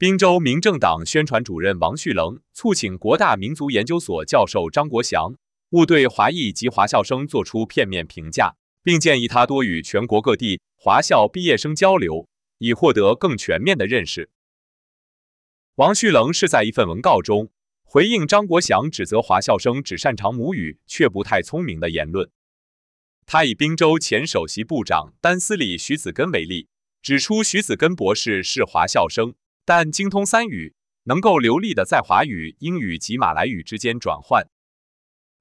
滨州民政党宣传主任王旭棱促请国大民族研究所教授张国祥勿对华裔及华校生做出片面评价，并建议他多与全国各地华校毕业生交流，以获得更全面的认识。王旭棱是在一份文告中回应张国祥指责华校生只擅长母语却不太聪明的言论。他以滨州前首席部长丹斯里徐子根为例，指出徐子根博士是华校生。但精通三语，能够流利地在华语、英语及马来语之间转换。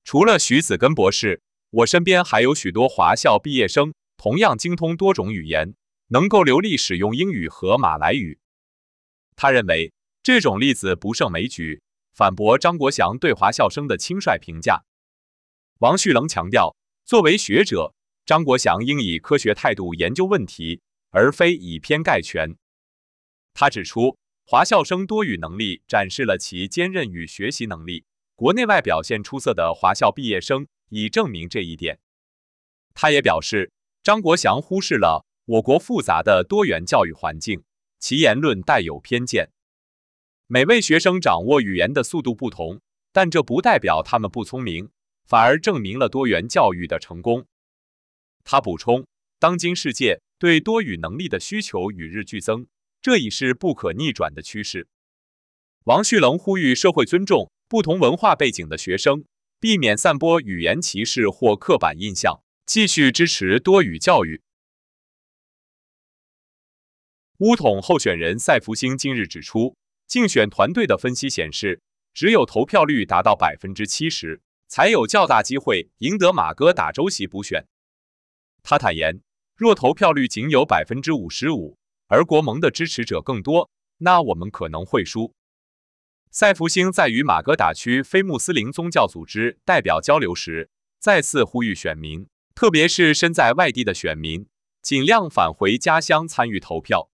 除了徐子根博士，我身边还有许多华校毕业生，同样精通多种语言，能够流利使用英语和马来语。他认为这种例子不胜枚举，反驳张国祥对华校生的轻率评价。王旭龙强调，作为学者，张国祥应以科学态度研究问题，而非以偏概全。他指出，华校生多语能力展示了其坚韧与学习能力，国内外表现出色的华校毕业生已证明这一点。他也表示，张国祥忽视了我国复杂的多元教育环境，其言论带有偏见。每位学生掌握语言的速度不同，但这不代表他们不聪明，反而证明了多元教育的成功。他补充，当今世界对多语能力的需求与日俱增。这已是不可逆转的趋势。王旭龙呼吁社会尊重不同文化背景的学生，避免散播语言歧视或刻板印象，继续支持多语教育。乌统候选人赛福星近日指出，竞选团队的分析显示，只有投票率达到百分之七十，才有较大机会赢得马哥打州席补选。他坦言，若投票率仅有百分之五十五，而国盟的支持者更多，那我们可能会输。赛福星在与马格达区非穆斯林宗教组织代表交流时，再次呼吁选民，特别是身在外地的选民，尽量返回家乡参与投票。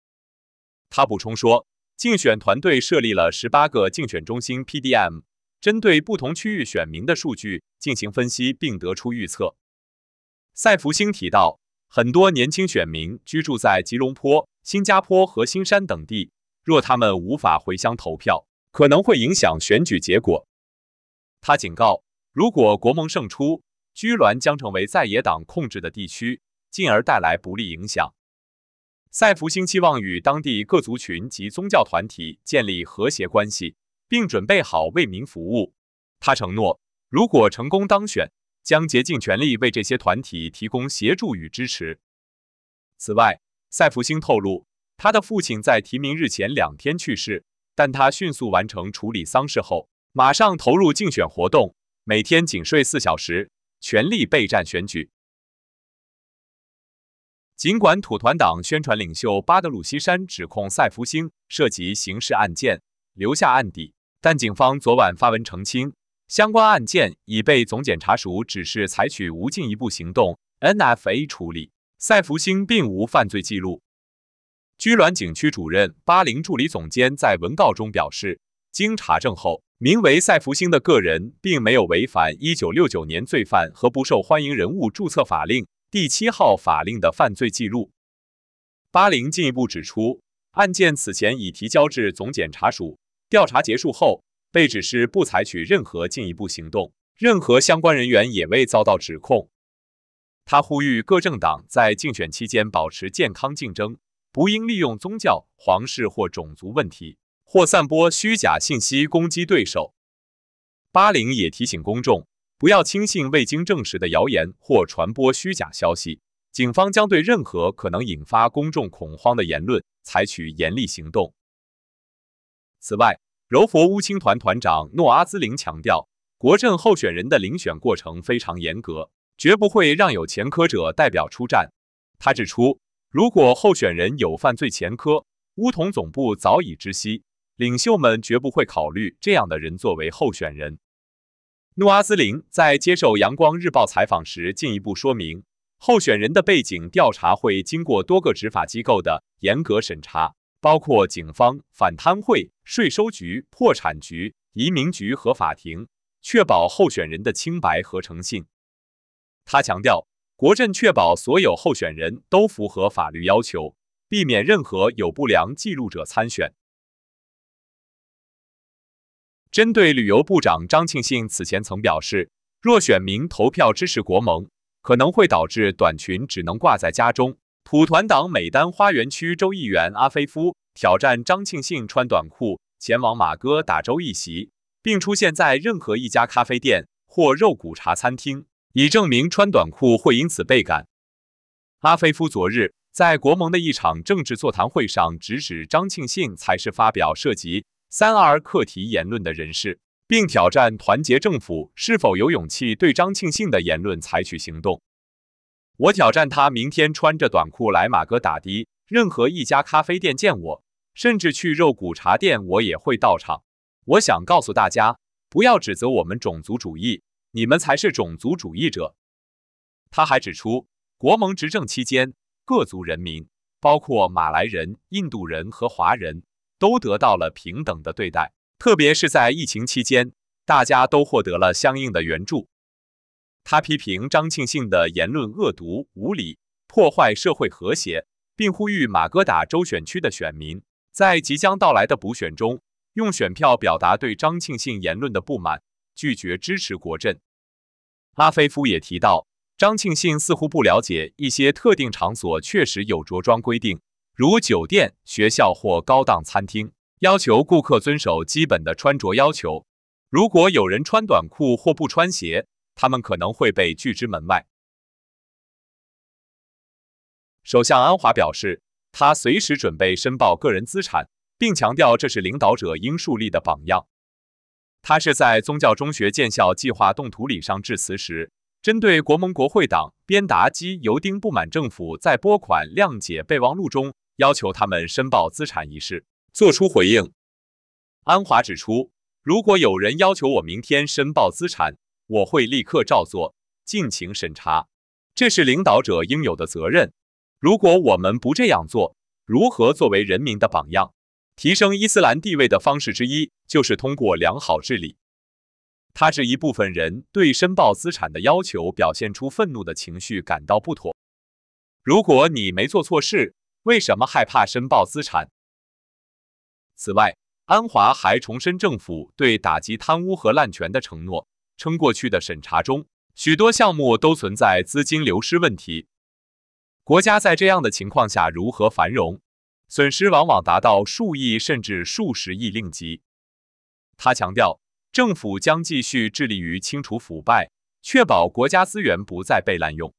他补充说，竞选团队设立了十八个竞选中心 （PDM），针对不同区域选民的数据进行分析，并得出预测。赛福星提到，很多年轻选民居住在吉隆坡。新加坡和新山等地，若他们无法回乡投票，可能会影响选举结果。他警告，如果国盟胜出，居銮将成为在野党控制的地区，进而带来不利影响。赛福星期望与当地各族群及宗教团体建立和谐关系，并准备好为民服务。他承诺，如果成功当选，将竭尽全力为这些团体提供协助与支持。此外，赛福星透露，他的父亲在提名日前两天去世，但他迅速完成处理丧事后，马上投入竞选活动，每天仅睡四小时，全力备战选举。尽管土团党宣传领袖巴德鲁西山指控赛福星涉及刑事案件，留下案底，但警方昨晚发文澄清，相关案件已被总检察署指示采取无进一步行动 （NFA） 处理。赛福星并无犯罪记录。居銮景区主任巴林助理总监在文告中表示，经查证后，名为赛福星的个人并没有违反1969年罪犯和不受欢迎人物注册法令第七号法令的犯罪记录。巴林进一步指出，案件此前已提交至总检察署，调查结束后被指示不采取任何进一步行动，任何相关人员也未遭到指控。他呼吁各政党在竞选期间保持健康竞争，不应利用宗教、皇室或种族问题，或散播虚假信息攻击对手。巴林也提醒公众不要轻信未经证实的谣言或传播虚假消息，警方将对任何可能引发公众恐慌的言论采取严厉行动。此外，柔佛乌青团团长诺阿兹林强调，国政候选人的遴选过程非常严格。绝不会让有前科者代表出战。他指出，如果候选人有犯罪前科，乌统总部早已知悉，领袖们绝不会考虑这样的人作为候选人。努阿斯林在接受《阳光日报》采访时进一步说明，候选人的背景调查会经过多个执法机构的严格审查，包括警方、反贪会、税收局、破产局、移民局和法庭，确保候选人的清白和诚信。他强调，国阵确保所有候选人都符合法律要求，避免任何有不良记录者参选。针对旅游部长张庆信此前曾表示，若选民投票支持国盟，可能会导致短裙只能挂在家中。土团党美丹花园区州议员阿菲夫挑战张庆信穿短裤前往马哥打州议席，并出现在任何一家咖啡店或肉骨茶餐厅。以证明穿短裤会因此被感。阿菲夫昨日在国盟的一场政治座谈会上，指指张庆信才是发表涉及三 R 课题言论的人士，并挑战团结政府是否有勇气对张庆信的言论采取行动。我挑战他明天穿着短裤来马哥打的任何一家咖啡店见我，甚至去肉骨茶店，我也会到场。我想告诉大家，不要指责我们种族主义。你们才是种族主义者。他还指出，国盟执政期间，各族人民，包括马来人、印度人和华人都得到了平等的对待，特别是在疫情期间，大家都获得了相应的援助。他批评张庆信的言论恶毒无理，破坏社会和谐，并呼吁马哥打州选区的选民在即将到来的补选中，用选票表达对张庆信言论的不满。拒绝支持国阵。拉菲夫也提到，张庆信似乎不了解一些特定场所确实有着装规定，如酒店、学校或高档餐厅，要求顾客遵守基本的穿着要求。如果有人穿短裤或不穿鞋，他们可能会被拒之门外。首相安华表示，他随时准备申报个人资产，并强调这是领导者应树立的榜样。他是在宗教中学建校计划动土礼上致辞时，针对国盟国会党鞭达基尤丁不满政府在拨款谅解备忘录中要求他们申报资产一事作出回应。安华指出，如果有人要求我明天申报资产，我会立刻照做，敬请审查。这是领导者应有的责任。如果我们不这样做，如何作为人民的榜样？提升伊斯兰地位的方式之一就是通过良好治理。它是一部分人对申报资产的要求表现出愤怒的情绪感到不妥。如果你没做错事，为什么害怕申报资产？此外，安华还重申政府对打击贪污和滥权的承诺，称过去的审查中许多项目都存在资金流失问题。国家在这样的情况下如何繁荣？损失往往达到数亿甚至数十亿令吉。他强调，政府将继续致力于清除腐败，确保国家资源不再被滥用。